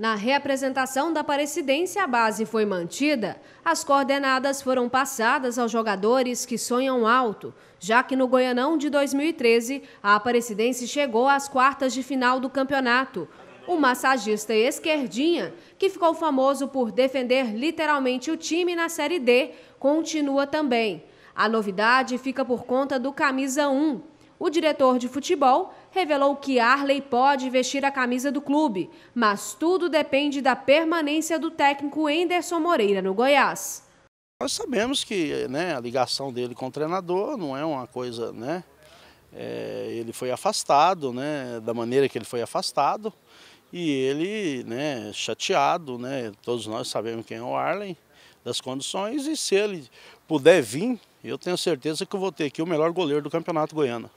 Na reapresentação da Aparecidência, a base foi mantida. As coordenadas foram passadas aos jogadores que sonham alto, já que no Goianão de 2013, a Aparecidense chegou às quartas de final do campeonato. O massagista Esquerdinha, que ficou famoso por defender literalmente o time na Série D, continua também. A novidade fica por conta do camisa 1, o diretor de futebol revelou que Arley pode vestir a camisa do clube, mas tudo depende da permanência do técnico Enderson Moreira no Goiás. Nós sabemos que né, a ligação dele com o treinador não é uma coisa, né? É, ele foi afastado, né? Da maneira que ele foi afastado e ele, né? Chateado, né? Todos nós sabemos quem é o Arley, das condições e se ele puder vir, eu tenho certeza que eu vou ter aqui o melhor goleiro do campeonato goiano.